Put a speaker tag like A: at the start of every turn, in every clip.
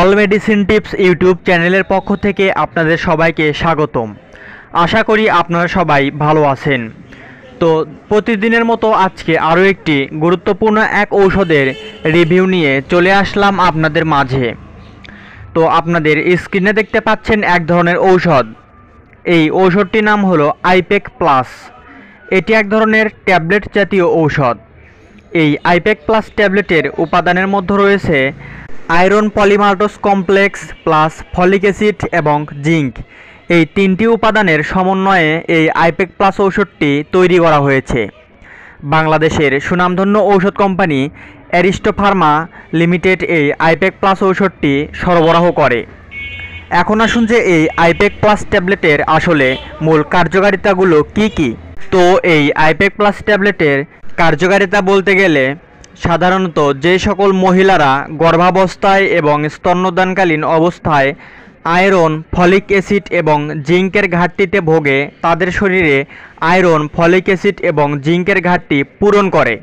A: all medicine tips YouTube চ্যানেলের পক্ষ থেকে আপনাদের সবাইকে স্বাগতম আশা করি আপনারা সবাই ভালো আছেন তো প্রতিদিনের মতো আজকে আরও একটি গুরুত্বপূর্ণ এক ঔষধের রিভিউ নিয়ে চলে আসলাম আপনাদের মাঝে তো আপনাদের স্ক্রিনে দেখতে পাচ্ছেন এক ধরনের ঔষধ এই ঔষধটির নাম হলো আইপেক প্লাস এটি এক ধরনের ট্যাবলেট জাতীয় ঔষধ এই আইপেক প্লাস ট্যাবলেটের উপাদানের মধ্যে রয়েছে iron polymaltose complex plus folic acid এবং জিঙ্ক এই তিনটি উপাদানের সমন্বয়ে এই আইপেক প্লাস ঔষধটি তৈরি করা হয়েছে বাংলাদেশের সুনামধন্য ঔষধ কোম্পানি অ্যারিস্টো ফার্মা লিমিটেড এই আইপেক প্লাস ঔষধটি সরবরাহ করে এখন আসুন যে এই আইপেক প্লাস ট্যাবলেটের আসলে মূল কার্যকারিতাগুলো কি কি তো এই আইপেক প্লাস ট্যাবলেটের কার্যকারিতা বলতে গেলে সাধারণত যে সকল মহিলারা গর্ভাবস্থায় এবং স্তন্যদানকালীন অবস্থায় আয়রন ফলিক অ্যাসিড এবং জিঙ্কের ঘাটতিতে ভোগে তাদের শরীরে আয়রন ফলিক অ্যাসিড এবং জিঙ্কের ঘাটতি পূরণ করে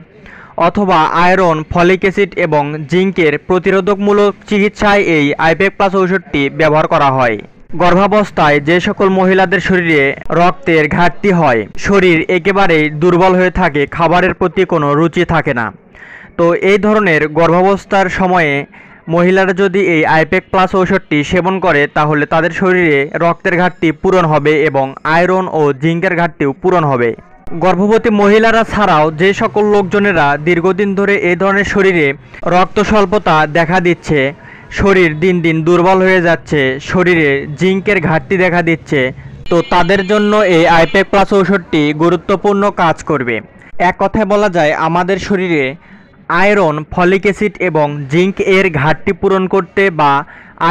A: অথবা আয়রন ফলিক অ্যাসিড এবং জিঙ্কের প্রতিরোধকমূলক চিকিৎসায় এই আইপেক প্লাস ঔষধটি ব্যবহার করা হয় গর্ভাবস্থায় যে সকল মহিলাদের শরীরে রক্তের ঘাটতি হয় শরীর একেবারেই দুর্বল হয়ে থাকে খাবারের প্রতি কোনো রুচি থাকে না তো এই ধরনের গর্ভাবস্থার সময়ে মহিলারা যদি এই আইপেক প্লাস ঔষধটি সেবন করে তাহলে তাদের শরীরে রক্তের ঘাটতি পূরণ হবে এবং আয়রন ও জিঙ্কের ঘাটতিও পূরণ হবে গর্ভবতী মহিলারা ছাড়াও যে সকল লোকজনেরা দীর্ঘদিন ধরে এই ধরনের শরীরে রক্ত স্বল্পতা দেখা দিচ্ছে শরীর দিন দিন দুর্বল হয়ে যাচ্ছে শরীরে জিঙ্কের ঘাটতি দেখা দিচ্ছে তো তাদের জন্য এই আইপেক প্লাস ঔষধটি গুরুত্বপূর্ণ কাজ করবে এক কথায় বলা যায় আমাদের শরীরে আয়রন ফলিক অ্যাসিড এবং জিঙ্ক এর ঘাটতি পূরণ করতে বা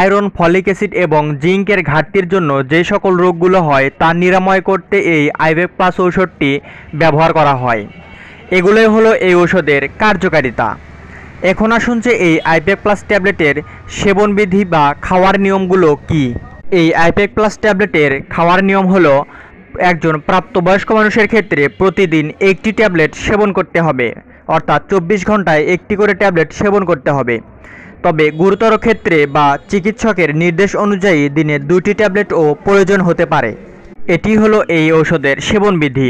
A: আয়রন ফলিক অ্যাসিড এবং জিঙ্কের ঘাটতির জন্য যে সকল রোগগুলো হয় তা নিরাময় করতে এই আইবেক প্লাস ঔষধটি ব্যবহার করা হয় এগুলোই হলো এই ঔষধের কার্যকারিতা এখন আসুন যে এই আইপেক প্লাস ট্যাবলেটের সেবনবিধি বা খাওয়ার নিয়মগুলো কি এই আইপেক প্লাস ট্যাবলেটের খাওয়ার নিয়ম হলো একজন প্রাপ্তবয়স্ক মানুষের ক্ষেত্রে প্রতিদিন একটি ট্যাবলেট সেবন করতে হবে অর্থাৎ চব্বিশ ঘন্টায় একটি করে ট্যাবলেট সেবন করতে হবে তবে গুরুতর ক্ষেত্রে বা চিকিৎসকের নির্দেশ অনুযায়ী দিনে দুটি ট্যাবলেটও প্রয়োজন হতে পারে এটি হলো এই ঔষধের সেবনবিধি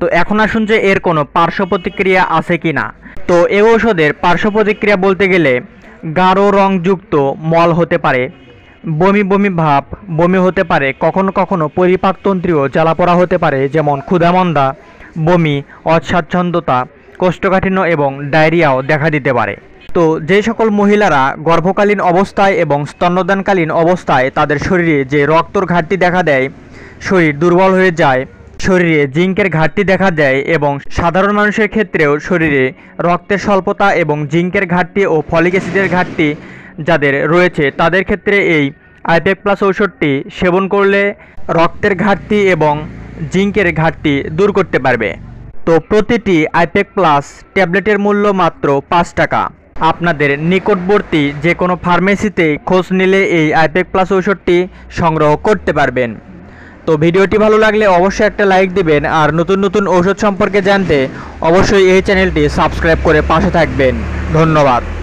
A: তো এখন আসুন যে এর কোনো পার্শ্ব প্রতিক্রিয়া আছে কি না তো এ ঔষধের পার্শ্ব প্রতিক্রিয়া বলতে গেলে গাঢ় রংযুক্ত মল হতে পারে বমি বমি ভাব বমি হতে পারে কখনো কখনো পরিপাকতন্ত্রীয় জ্বালাপোড়া হতে পারে যেমন ক্ষুধামন্দা বমি অস্বাচ্ছন্দতা কোষ্ঠকাঠিন্য এবং ডায়রিয়াও দেখা দিতে পারে তো যে সকল মহিলারা গর্ভকালীন অবস্থায় এবং স্তন্যদানকালীন অবস্থায় তাদের শরীরে যে রক্তর ঘাটতি দেখা দেয় শরীর দুর্বল হয়ে যায় শরীরে জিঙ্কের ঘাটতি দেখা দেয় এবং সাধারণ মানুষের ক্ষেত্রেও শরীরে রক্তের স্বল্পতা এবং জিঙ্কের ঘাটতি ও ফলিক অ্যাসিডের ঘাটতি যাদের রয়েছে তাদের ক্ষেত্রে এই আইপেক প্লাস ঔষধটি সেবন করলে রক্তের ঘাটতি এবং জিঙ্কের ঘাটতি দূর করতে পারবে প্রতিটি আইপেক প্লাস ট্যাবলেটের মূল্য মাত্র পাঁচ টাকা আপনাদের নিকটবর্তী যে কোনো ফার্মেসিতে খোঁজ নিলে এই আইপেক প্লাস ঔষধটি সংগ্রহ করতে পারবেন তো ভিডিওটি ভালো লাগলে অবশ্যই একটা লাইক দিবেন আর নতুন নতুন ঔষধ সম্পর্কে জানতে অবশ্যই এই চ্যানেলটি সাবস্ক্রাইব করে পাশে থাকবেন ধন্যবাদ